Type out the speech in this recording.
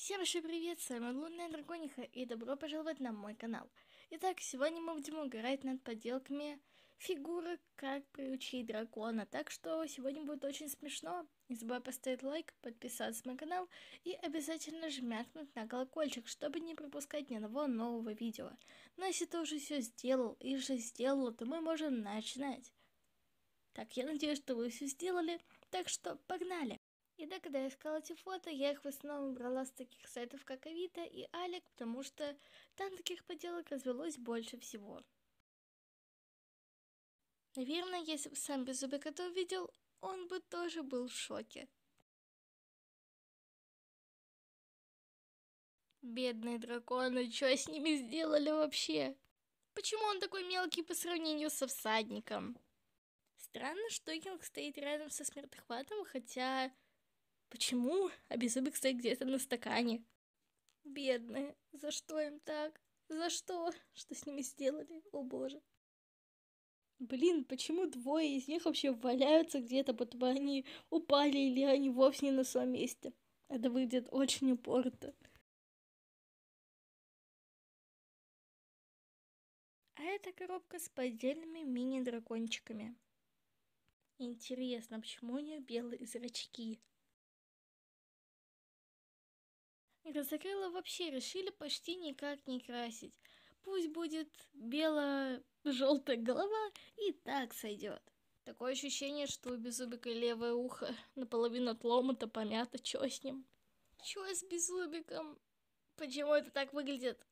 Всем большой привет, с вами Лунная Дракониха и добро пожаловать на мой канал. Итак, сегодня мы будем играть над поделками фигуры, как приучить дракона. Так что сегодня будет очень смешно. Не забывай поставить лайк, подписаться на мой канал и обязательно жмякнуть на колокольчик, чтобы не пропускать ни одного нового видео. Но если ты уже все сделал и же сделала, то мы можем начинать. Так, я надеюсь, что вы все сделали, так что погнали! И да, когда я искала эти фото, я их в основном брала с таких сайтов, как Авито и Алик, потому что там таких поделок развелось больше всего. Наверное, если бы сам Беззубик это увидел, он бы тоже был в шоке. Бедные драконы, а что с ними сделали вообще? Почему он такой мелкий по сравнению со всадником? Странно, что Йонг стоит рядом со смертохватом, хотя Почему обезубик а стоит где-то на стакане? Бедные, за что им так? За что? Что с ними сделали? О боже. Блин, почему двое из них вообще валяются где-то, будто бы они упали или они вовсе не на своем месте? Это выглядит очень упорно. А это коробка с поддельными мини-дракончиками. Интересно, почему у нее белые зрачки? Разорила вообще решили почти никак не красить. Пусть будет бело-желтая голова, и так сойдет. Такое ощущение, что у Беззубика левое ухо наполовину отломато, помято, чё с ним? Чё с Беззубиком? Почему это так выглядит?